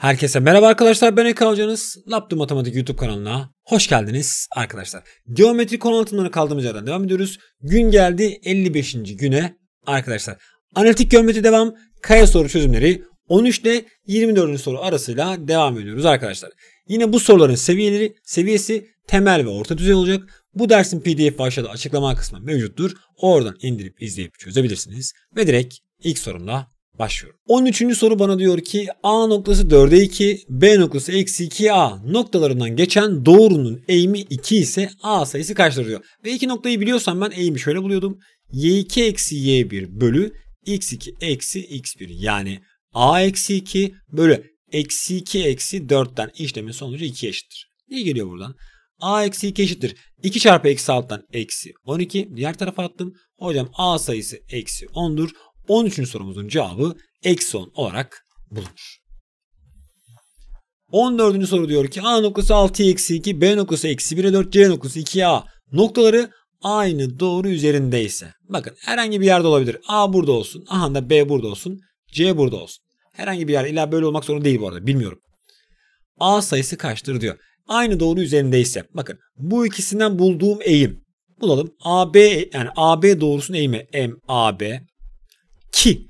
Herkese merhaba arkadaşlar ben Eka Hocanız. Laptop Matematik YouTube kanalına hoş geldiniz arkadaşlar. Geometri konu anlatımlarına kaldığımız yerden devam ediyoruz. Gün geldi 55. güne arkadaşlar. Analitik geometri devam. Kaya soru çözümleri 13 ile 24. soru arasıyla devam ediyoruz arkadaşlar. Yine bu soruların seviyeleri, seviyesi temel ve orta düzey olacak. Bu dersin pdf aşağıda açıklama kısmı mevcuttur. Oradan indirip izleyip çözebilirsiniz. Ve direkt ilk sorumla başvururum. 13. soru bana diyor ki A noktası 4'e 2, B noktası eksi 2A noktalarından geçen doğrunun eğimi 2 ise A sayısı kaçtır diyor. Ve iki noktayı biliyorsam ben eğimi şöyle buluyordum. Y2 eksi Y1 bölü X2 eksi X1 yani A eksi 2 bölü eksi 2 eksi 4'ten işlemin sonucu 2 eşittir. Ne geliyor buradan? A eksi 2 eşittir. 2 çarpı eksi alttan eksi 12. Diğer tarafa attım. Hocam A sayısı eksi 10'dur. 13. sorumuzun cevabı eksi 10 olarak bulunur. 14. soru diyor ki A noktası 6 eksi 2, B noktası eksi 1'e 4, C noktası 2'ye A noktaları aynı doğru üzerindeyse. Bakın herhangi bir yerde olabilir. A burada olsun. Aha da B burada olsun. C burada olsun. Herhangi bir yer illa böyle olmak zorunda değil bu arada bilmiyorum. A sayısı kaçtır diyor. Aynı doğru üzerindeyse. Bakın bu ikisinden bulduğum eğim. Bulalım. AB yani AB doğrusunun eğimi MAB ki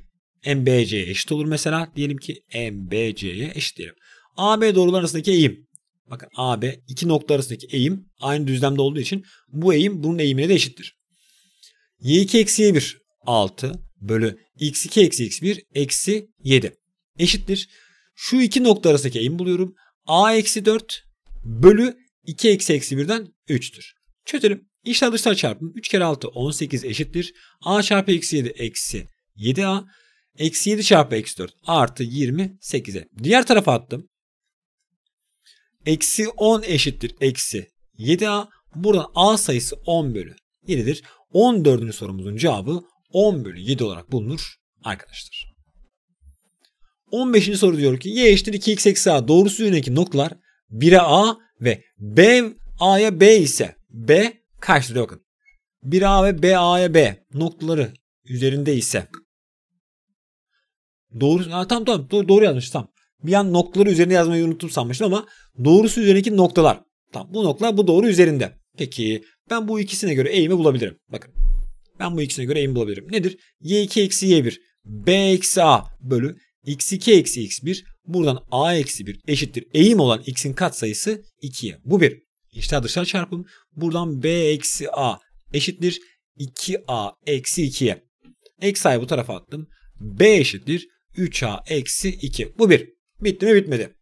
MBC'ye eşit olur mesela. Diyelim ki MBC'ye eşit diyelim. AB doğrular arasındaki eğim. Bakın AB iki nokta arasındaki eğim aynı düzlemde olduğu için bu eğim bunun eğimine de eşittir. Y2 eksi Y1 6 bölü X2 eksi X1 eksi 7 eşittir. Şu iki nokta arasındaki eğim buluyorum. A eksi 4 bölü 2 eksi eksi 1'den 3'tür. Çözelim. İçler dışlar çarpımı 3 kere 6 18 eşittir. A çarpı eksi 7 eksi 7A eksi 7 çarpı eksi 4 artı 28'e. Diğer tarafa attım. Eksi 10 eşittir eksi 7A. Buradan A sayısı 10 bölü 7'dir. 14. sorumuzun cevabı 10 bölü 7 olarak bulunur arkadaşlar. 15. soru diyor ki y eşittir 2x eksi a doğrusu yönündeki noktalar 1'e a ve b a'ya b ise b kaçtır bakın. 1 a ve b a'ya b noktaları üzerinde ise Doğru, ha, tamam tamam doğru, doğru yazmış tam Bir an noktaları üzerine yazmayı unuttum sanmıştım ama doğrusu üzerindeki noktalar. Tamam bu noktalar bu doğru üzerinde. Peki ben bu ikisine göre eğimi bulabilirim. Bakın ben bu ikisine göre eğimi bulabilirim. Nedir? y2 eksi y1 b eksi a bölü x2 eksi x1 buradan a eksi 1 eşittir. Eğim olan x'in katsayısı 2'ye. Bu bir. İşte dışarı çarpım. Buradan b eksi a eşittir. 2a eksi 2'ye. Eksi a'yı bu tarafa attım. b eşittir. 3a eksi 2. Bu 1. Bitti mi bitmedi.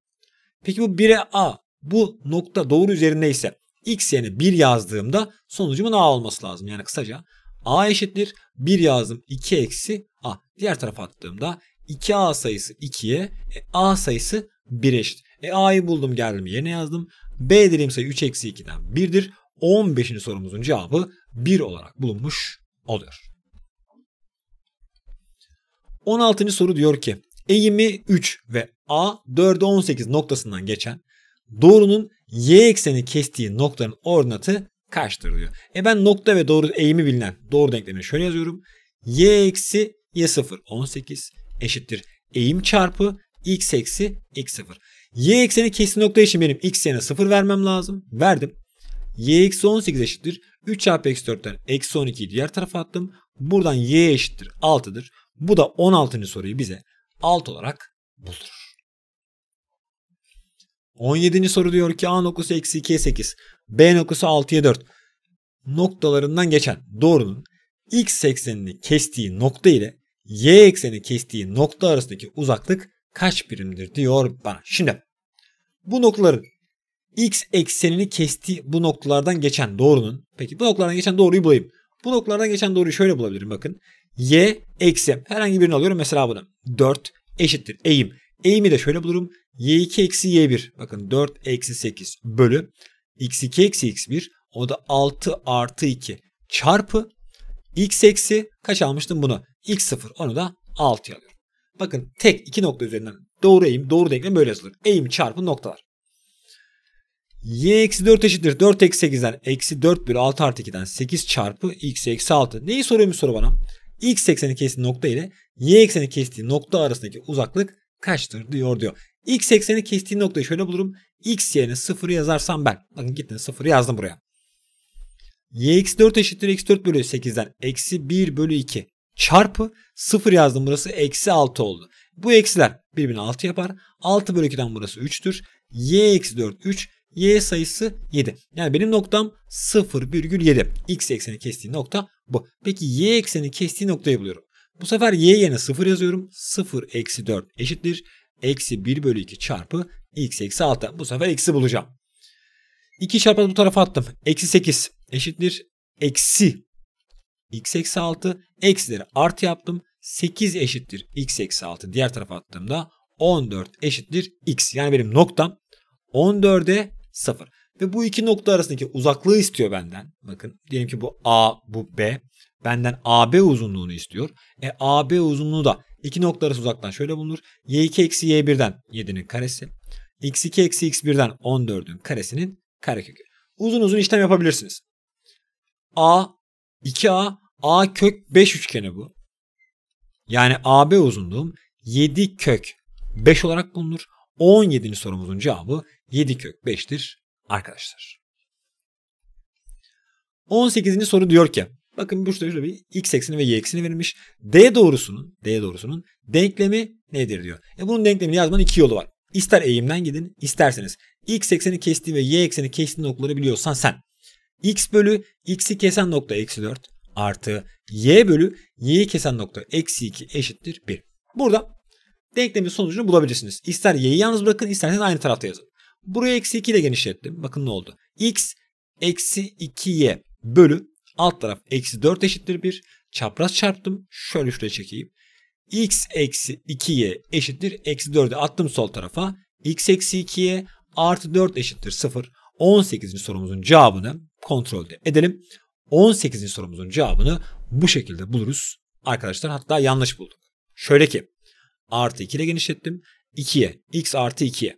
Peki bu 1'e a bu nokta doğru üzerindeyse x yerine 1 yazdığımda sonucumun a olması lazım. Yani kısaca a eşittir 1 yazdım 2 eksi a. Diğer tarafa attığımda 2a sayısı 2'ye e, a sayısı 1 eşit. E a'yı buldum geldim yerine yazdım. b dediğim sayı 3 eksi 2'den 1'dir. 15. sorumuzun cevabı 1 olarak bulunmuş oluyor. 16. soru diyor ki eğimi 3 ve A 4'e 18 noktasından geçen doğrunun y ekseni kestiği noktanın ordinatı kaçtır diyor. E ben nokta ve doğru eğimi bilinen doğru denklemini şöyle yazıyorum. y eksi y 0 18 eşittir eğim çarpı x eksi x 0. y ekseni kestiği nokta için benim x yerine 0 vermem lazım. Verdim. y eksi 18 eşittir 3 çarpı x 4'ten eksi 12'yi diğer tarafa attım. Buradan y eşittir 6'dır. Bu da 16. soruyu bize alt olarak buldurur. 17. soru diyor ki A noktası eksi 2'ye 8. B noktası 6'ya 4. Noktalarından geçen doğrunun x eksenini kestiği nokta ile y ekseni kestiği nokta arasındaki uzaklık kaç birimdir diyor bana. Şimdi bu noktaların x eksenini kestiği bu noktalardan geçen doğrunun peki bu noktalardan geçen doğruyu bulayım. Bu noktalardan geçen doğruyu şöyle bulabilirim bakın y eksi herhangi birini alıyorum mesela bunu. 4 eşittir eğim. Eğimi de şöyle bulurum. y2 eksi y1 bakın 4 eksi 8 bölü x2 eksi x1 o da 6 artı 2 çarpı x eksi kaç almıştım bunu? x0 onu da 6 alıyorum. Bakın tek iki nokta üzerinden doğru eğim doğru denklem böyle yazılır. Eğim çarpı noktalar. y eksi 4 eşittir 4 eksi 8'den eksi 4 bölü 6 artı 2'den 8 çarpı x eksi 6. Neyi soruyor mu soru bana? x ekseni kestiği nokta ile y ekseni kestiği nokta arasındaki uzaklık kaçtır diyor diyor. x ekseni kestiği noktayı şöyle bulurum. x yerine 0 yazarsam ben. Bakın gittin 0 yazdım buraya. y eksi 4 eşittir x 4 bölü 8'den eksi 1 bölü 2 çarpı 0 yazdım burası eksi 6 oldu. Bu eksiler birbirine 6 yapar. 6 bölü 2'den burası 3'tür. y eksi 4 3 Y sayısı 7. Yani benim noktam 0,7. X ekseni kestiği nokta bu. Peki Y ekseni kestiği noktayı buluyorum. Bu sefer Y yerine 0 yazıyorum. 0 eksi 4 eşittir. Eksi 1 bölü 2 çarpı X eksi 6. Bu sefer eksi bulacağım. 2 çarpı bu tarafa attım. Eksi 8 eşittir. Eksi X eksi 6. Eksileri artı yaptım. 8 eşittir x eksi 6 diğer tarafa attığımda 14 eşittir x. Yani benim noktam 14'e 0. Ve bu iki nokta arasındaki uzaklığı istiyor benden. Bakın diyelim ki bu A bu B. Benden AB uzunluğunu istiyor. E AB uzunluğu da iki nokta arası uzaktan şöyle bulunur. Y2 eksi Y1'den 7'nin karesi. X2 eksi X1'den 14'ün karesinin karekökü. Uzun uzun işlem yapabilirsiniz. A 2A A kök 5 üçgeni bu. Yani AB uzunluğum 7 kök 5 olarak bulunur. 17. sorumuzun cevabı 7 kök 5'tir arkadaşlar. 18. soru diyor ki bakın bu şurada bir x ekseni ve y ekseni verilmiş. D doğrusunun D doğrusunun denklemi nedir diyor. E bunun denklemini yazmanın iki yolu var. İster eğimden gidin isterseniz x ekseni kestiği ve y ekseni kestiği noktaları biliyorsan sen x bölü x'i kesen nokta eksi 4 artı y bölü y'yi kesen nokta eksi 2 eşittir 1. Burada Denklemin sonucunu bulabilirsiniz. İster y'yi yalnız bırakın isterseniz aynı tarafta yazın. Buraya eksi 2 ile genişlettim. Bakın ne oldu. x eksi 2y bölü alt taraf eksi 4 eşittir 1. Çapraz çarptım. Şöyle şuraya çekeyim. x eksi 2y eşittir. Eksi 4'ü attım sol tarafa. x eksi 2y artı 4 eşittir 0. 18. sorumuzun cevabını kontrolde edelim. 18. sorumuzun cevabını bu şekilde buluruz. Arkadaşlar hatta yanlış bulduk. Şöyle ki artı 2 ile genişlettim. 2'ye x artı 2'ye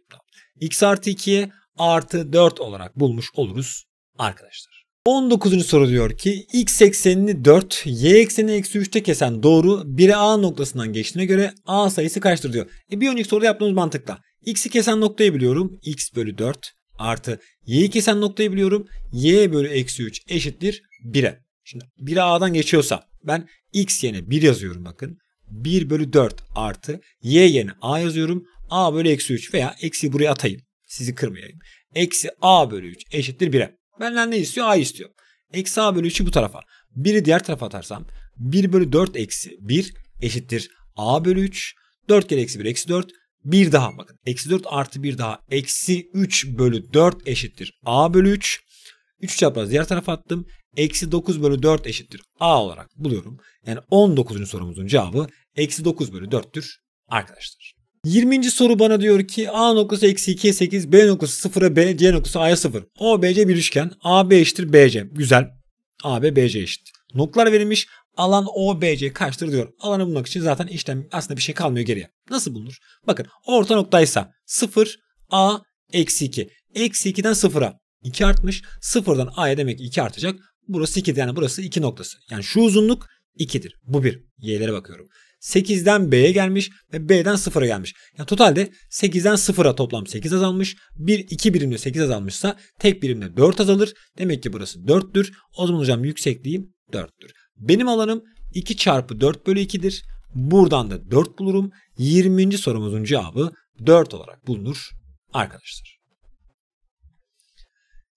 x artı 2'ye artı 4 olarak bulmuş oluruz arkadaşlar. 19. soru diyor ki x eksenini 4, y ekseni eksi 3'te kesen doğru 1'e a noktasından geçtiğine göre a sayısı kaçtır diyor. E, bir önceki soruda yaptığımız mantıkla x'i kesen noktayı biliyorum. x bölü 4 artı y'yi kesen noktayı biliyorum. y bölü eksi 3 eşittir 1'e. Şimdi 1'e a'dan geçiyorsa ben x yerine 1 yazıyorum bakın. 1 bölü 4 artı y yerine a yazıyorum. a bölü eksi 3 veya eksi buraya atayım. Sizi kırmayayım. Eksi a bölü 3 eşittir 1'e. Benden ne istiyor? a istiyor. Eksi a bölü 3'ü bu tarafa. 1'i diğer tarafa atarsam 1 bölü 4 eksi 1 eşittir a bölü 3. 4 kere eksi 1 eksi 4. 1 daha bakın. Eksi 4 artı 1 daha. Eksi 3 bölü 4 eşittir a bölü 3. 3 çapraz diğer tarafa attım. Eksi 9 bölü 4 eşittir a olarak buluyorum. Yani 19. sorumuzun cevabı Eksi 9 bölü 4'tür arkadaşlar. 20. soru bana diyor ki A noktası eksi 2'ye 8, B noktası 0'a B, C noktası A'ya 0. O, B, bir üçgen. AB eşittir BC. Güzel. AB, BC eşit. Noktalar verilmiş. Alan OBC kaçtır diyor. Alanı bulmak için zaten işlem aslında bir şey kalmıyor geriye. Nasıl bulunur? Bakın orta noktaysa 0, A, eksi 2. Eksi 2'den 0'a 2 artmış. 0'dan A'ya demek ki 2 artacak. Burası 2'dir yani burası 2 noktası. Yani şu uzunluk 2'dir. Bu bir. Y'lere bakıyorum. 8'den B'ye gelmiş ve B'den 0'a gelmiş. Yani totalde 8'den 0'a toplam 8 azalmış. 1 2 birimde 8 azalmışsa tek birimde 4 azalır. Demek ki burası 4'tür. O zaman hocam yüksekliğim 4'tür. Benim alanım 2 çarpı 4 bölü 2'dir. Buradan da 4 bulurum. 20. sorumuzun cevabı 4 olarak bulunur arkadaşlar.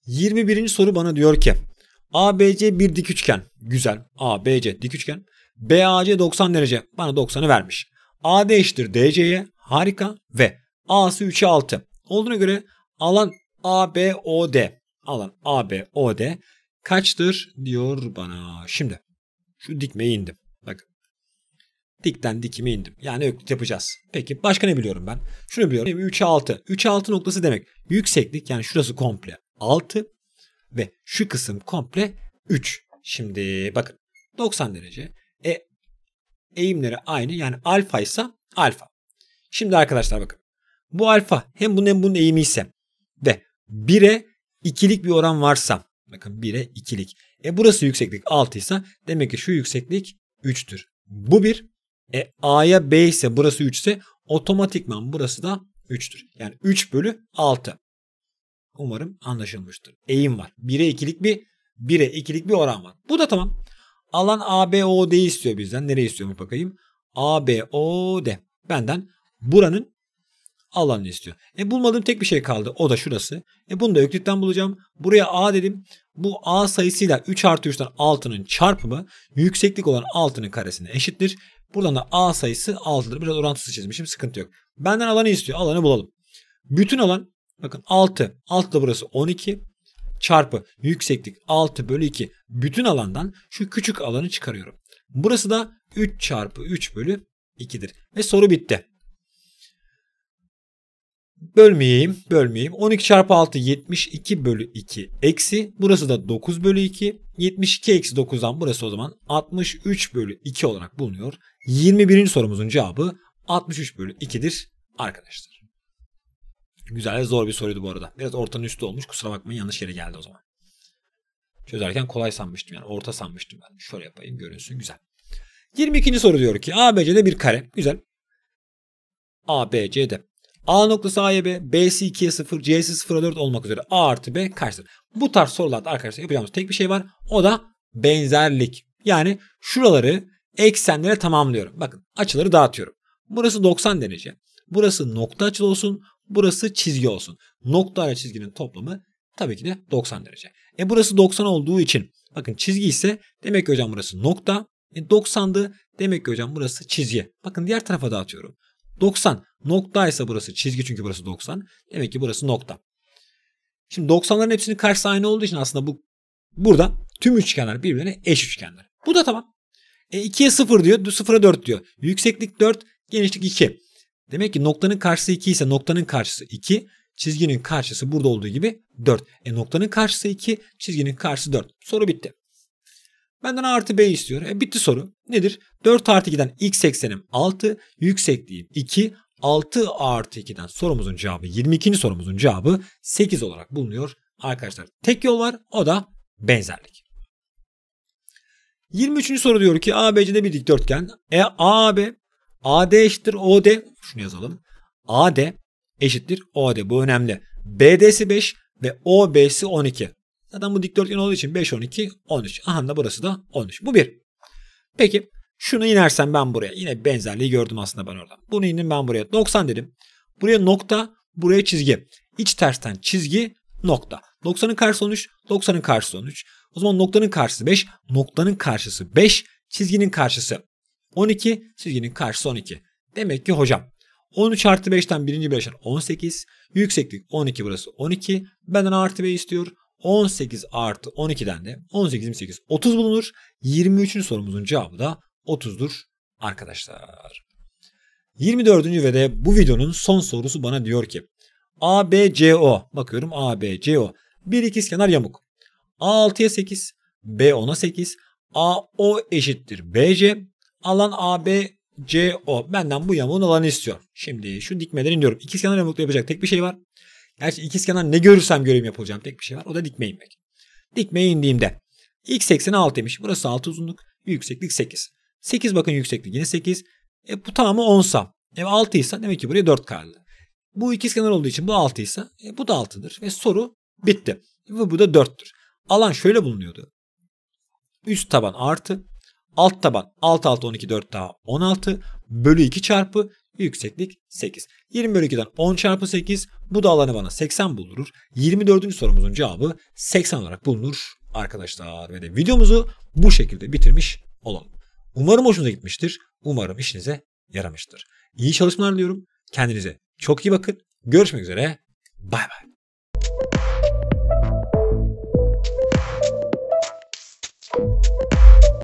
21. soru bana diyor ki ABC bir dik üçgen. Güzel. ABC dik üçgen. BAC 90 derece bana 90'ı vermiş. AD eşittir DC'ye harika ve A'sı 3'e 6. Olduğuna göre alan ABOD alan ABOD kaçtır diyor bana. Şimdi şu dikmeye indim. Bakın. Dikten dikime indim. Yani öklit yapacağız. Peki başka ne biliyorum ben? Şunu biliyorum. 3'e 6. 3'e 6 noktası demek. Yükseklik yani şurası komple 6 ve şu kısım komple 3. Şimdi bakın 90 derece. E, eğimleri aynı. Yani alfa ise alfa. Şimdi arkadaşlar bakın. Bu alfa hem bunun hem bunun eğimi ise ve 1'e ikilik bir oran varsa bakın 1'e ikilik. E burası yükseklik 6 ise demek ki şu yükseklik 3'tür. Bu 1. E A'ya B ise burası 3 ise otomatikman burası da 3'tür. Yani 3 bölü 6. Umarım anlaşılmıştır. Eğim var. 1'e ikilik bir 1'e ikilik bir oran var. Bu da tamam. Alan ABOD istiyor bizden. Nereye istiyormuş bakayım? ABOD. Benden buranın alanını istiyor. E bulmadığım tek bir şey kaldı. O da şurası. E bunu da Öklit'ten bulacağım. Buraya A dedim. Bu A sayısıyla 3 artı 3'ten 6'nın çarpımı yükseklik olan 6'nın karesine eşittir. Buradan da A sayısı 6'dır. Biraz orantısı çizmişim. Sıkıntı yok. Benden alanı istiyor. Alanı bulalım. Bütün alan bakın 6. 6 da burası 12 çarpı yükseklik 6 bölü 2 bütün alandan şu küçük alanı çıkarıyorum. Burası da 3 çarpı 3 bölü 2'dir. Ve soru bitti. Bölmeyeyim, bölmeyeyim. 12 çarpı 6 72 bölü 2 eksi. Burası da 9 bölü 2. 72 eksi 9'dan burası o zaman 63 bölü 2 olarak bulunuyor. 21. sorumuzun cevabı 63 bölü 2'dir arkadaşlar. Güzel ve zor bir soruydu bu arada. Biraz ortanın üstü olmuş. Kusura bakmayın yanlış yere geldi o zaman. Çözerken kolay sanmıştım yani. Orta sanmıştım ben. Şöyle yapayım görünsün güzel. 22. soru diyor ki ABC'de bir kare. Güzel. ABC'de. A noktası A'ya B, B'si 2'ye 0, C'si 0'a 4 olmak üzere A artı B kaçtır? Bu tarz sorularda arkadaşlar yapacağımız tek bir şey var. O da benzerlik. Yani şuraları eksenlere tamamlıyorum. Bakın açıları dağıtıyorum. Burası 90 derece. Burası nokta açılı olsun. Burası çizgi olsun. Nokta ile çizginin toplamı tabii ki de 90 derece. E burası 90 olduğu için bakın çizgi ise demek ki hocam burası nokta. E 90'dı demek ki hocam burası çizgi. Bakın diğer tarafa dağıtıyorum. 90 nokta ise burası çizgi çünkü burası 90. Demek ki burası nokta. Şimdi 90'ların hepsinin karşısı aynı olduğu için aslında bu burada tüm üçgenler birbirine eş üçgenler. Bu da tamam. E 2'ye 0 diyor, 0'a 4 diyor. Yükseklik 4, genişlik 2. Demek ki noktanın karşısı 2 ise noktanın karşısı 2. Çizginin karşısı burada olduğu gibi 4. E noktanın karşısı 2, çizginin karşısı 4. Soru bitti. Benden A artı B istiyor. E bitti soru. Nedir? 4 artı 2'den x eksenim 6, yüksekliğim 2, 6 artı 2'den sorumuzun cevabı 22. sorumuzun cevabı 8 olarak bulunuyor arkadaşlar. Tek yol var o da benzerlik. 23. soru diyor ki ABC'de bir dikdörtgen. E, AB AD eşittir OD. Şunu yazalım. AD eşittir OD. Bu önemli. BD'si 5 ve OB'si 12. Zaten bu dikdörtgen olduğu için 5, 12, 13. Aha da burası da 13. Bu 1. Peki şunu inersem ben buraya. Yine benzerliği gördüm aslında ben orada. Bunu indim ben buraya. 90 dedim. Buraya nokta, buraya çizgi. İç tersten çizgi, nokta. 90'ın karşısı 13, 90'ın karşısı 13. O zaman noktanın karşısı 5, noktanın karşısı 5, çizginin karşısı 12 çizginin karşısı 12. Demek ki hocam 13 artı 5'ten birinci bileşen 18. Yükseklik 12 burası 12. Benden artı B istiyor. 18 artı 12'den de 18, 28, 30 bulunur. 23. sorumuzun cevabı da 30'dur arkadaşlar. 24. ve de bu videonun son sorusu bana diyor ki ABCO bakıyorum ABCO bir ikizkenar yamuk. A6'ya 8, B10'a 8, AO eşittir BC, alan AB CO benden bu yamuğun alanı istiyor. Şimdi şu dikmeleri indiriyorum. İkizkenar yamukta yapacak tek bir şey var. Gerçi ikizkenar ne görürsem göreyim yapılacağım tek bir şey var. O da dikme inmek. Dikmeye indiğimde x ekseni demiş. Burası 6 uzunluk. Yükseklik 8. 8 bakın yükseklik yine 8. E, bu tamamı 10 sa. E, 6 ise demek ki buraya 4 kaldı. Bu ikizkenar olduğu için bu 6 ise e, bu da 6'dır. Ve soru bitti. Ve bu da 4'tür. Alan şöyle bulunuyordu. Üst taban artı Alt taban 6 6 12 4 daha 16 bölü 2 çarpı yükseklik 8. 20 bölü 2'den 10 çarpı 8 bu da alanı bana 80 bulunur. 24. sorumuzun cevabı 80 olarak bulunur arkadaşlar. Ve de videomuzu bu şekilde bitirmiş olalım. Umarım hoşunuza gitmiştir. Umarım işinize yaramıştır. İyi çalışmalar diliyorum. Kendinize çok iyi bakın. Görüşmek üzere. Bay bay.